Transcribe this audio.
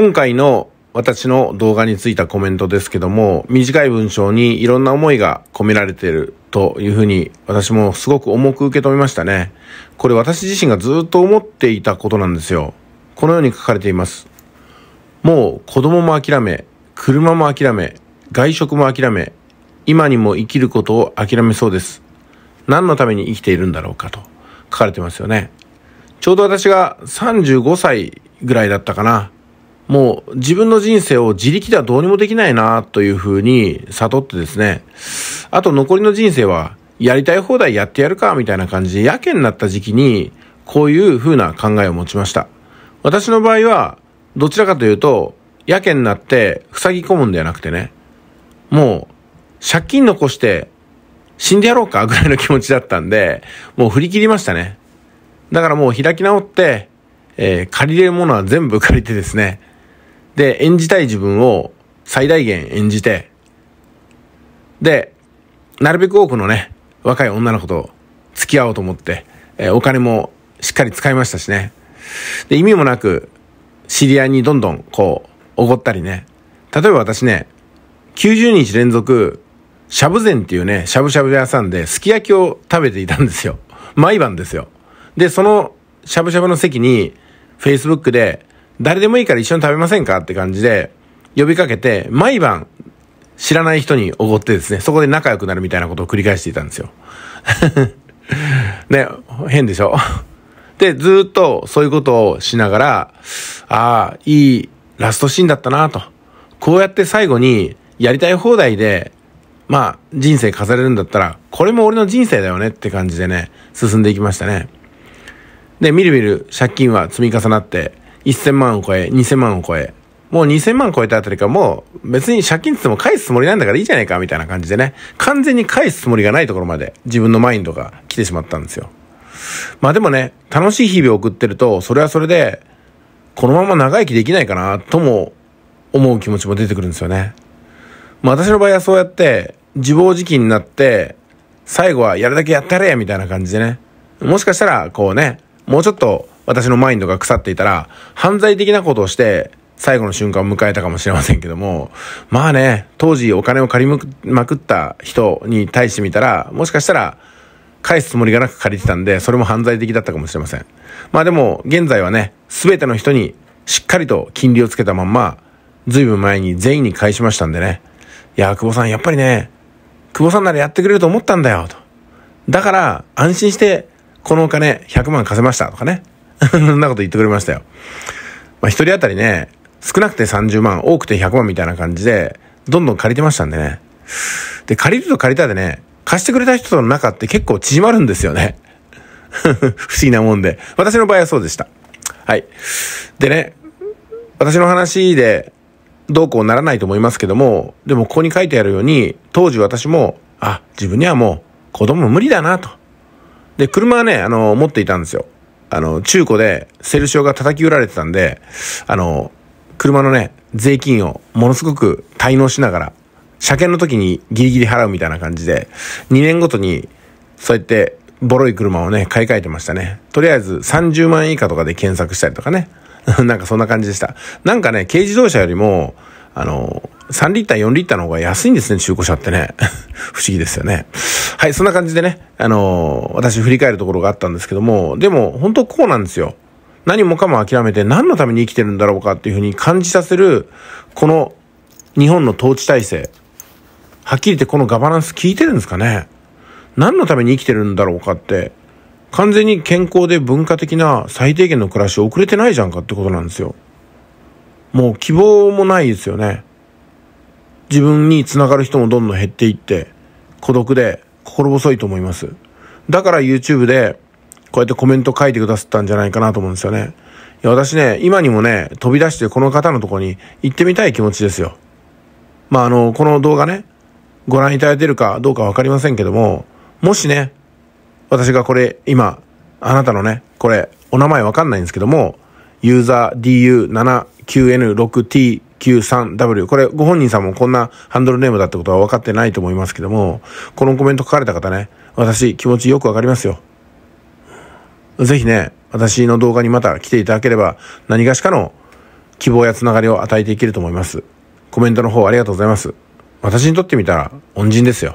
今回の私の動画についたコメントですけども、短い文章にいろんな思いが込められているというふうに私もすごく重く受け止めましたね。これ私自身がずっと思っていたことなんですよ。このように書かれています。もう子供も諦め、車も諦め、外食も諦め、今にも生きることを諦めそうです。何のために生きているんだろうかと書かれてますよね。ちょうど私が35歳ぐらいだったかな。もう自分の人生を自力ではどうにもできないなというふうに悟ってですね、あと残りの人生はやりたい放題やってやるかみたいな感じでやけになった時期にこういうふうな考えを持ちました。私の場合はどちらかというとやけになって塞ぎ込むんではなくてね、もう借金残して死んでやろうかぐらいの気持ちだったんで、もう振り切りましたね。だからもう開き直って、えー、借りれるものは全部借りてですね、で、演じたい自分を最大限演じて、で、なるべく多くのね、若い女の子と付き合おうと思って、えー、お金もしっかり使いましたしね。で、意味もなく、知り合いにどんどん、こう、おごったりね。例えば私ね、90日連続、しゃぶ膳っていうね、しゃぶしゃぶ屋さんで、すき焼きを食べていたんですよ。毎晩ですよ。で、その、しゃぶしゃぶの席に、Facebook で、誰でもいいから一緒に食べませんかって感じで、呼びかけて、毎晩、知らない人におごってですね、そこで仲良くなるみたいなことを繰り返していたんですよ。ね、変でしょ で、ずっとそういうことをしながら、ああ、いいラストシーンだったなと。こうやって最後にやりたい放題で、まあ、人生飾れるんだったら、これも俺の人生だよねって感じでね、進んでいきましたね。で、みるみる借金は積み重なって、1000万を超え、2000万を超え、もう2000万超えたあたりかもう別に借金つっても返すつもりなんだからいいじゃないかみたいな感じでね、完全に返すつもりがないところまで自分のマインドが来てしまったんですよ。まあでもね、楽しい日々を送ってると、それはそれで、このまま長生きできないかなとも思う気持ちも出てくるんですよね。まあ私の場合はそうやって自暴自棄になって、最後はやるだけやってやれみたいな感じでね、もしかしたらこうね、もうちょっと私のマインドが腐っていたら、犯罪的なことをして、最後の瞬間を迎えたかもしれませんけども、まあね、当時お金を借りまくった人に対してみたら、もしかしたら、返すつもりがなく借りてたんで、それも犯罪的だったかもしれません。まあでも、現在はね、すべての人にしっかりと金利をつけたまんま、ずいぶん前に全員に返しましたんでね。いや、久保さん、やっぱりね、久保さんならやってくれると思ったんだよ、と。だから、安心して、このお金100万貸せました、とかね。そんなこと言ってくれましたよ。まあ一人当たりね、少なくて30万、多くて100万みたいな感じで、どんどん借りてましたんでね。で、借りると借りたでね、貸してくれた人との仲って結構縮まるんですよね。不思議なもんで。私の場合はそうでした。はい。でね、私の話でどうこうならないと思いますけども、でもここに書いてあるように、当時私も、あ、自分にはもう子供無理だなと。で、車はね、あの、持っていたんですよ。あの、中古でセルシオが叩き売られてたんで、あの、車のね、税金をものすごく滞納しながら、車検の時にギリギリ払うみたいな感じで、2年ごとに、そうやって、ボロい車をね、買い替えてましたね。とりあえず30万円以下とかで検索したりとかね。なんかそんな感じでした。なんかね、軽自動車よりも、あの、3リッター、4リッターの方が安いんですね、中古車ってね。不思議ですよね。はい、そんな感じでね、あのー、私振り返るところがあったんですけども、でも本当こうなんですよ。何もかも諦めて何のために生きてるんだろうかっていうふうに感じさせる、この日本の統治体制。はっきり言ってこのガバナンス効いてるんですかね何のために生きてるんだろうかって、完全に健康で文化的な最低限の暮らしを遅れてないじゃんかってことなんですよ。もう希望もないですよね。自分に繋がる人もどんどん減っていって、孤独で心細いと思います。だから YouTube で、こうやってコメント書いてくださったんじゃないかなと思うんですよね。いや、私ね、今にもね、飛び出してこの方のとこに行ってみたい気持ちですよ。まあ、あの、この動画ね、ご覧いただいてるかどうかわかりませんけども、もしね、私がこれ、今、あなたのね、これ、お名前わかんないんですけども、ユーザー DU79N6T 9 3 w これ、ご本人さんもこんなハンドルネームだってことは分かってないと思いますけども、このコメント書かれた方ね、私、気持ちよくわかりますよ。ぜひね、私の動画にまた来ていただければ、何がしかの希望やつながりを与えていけると思います。コメントの方ありがとうございます。私にとってみたら、恩人ですよ。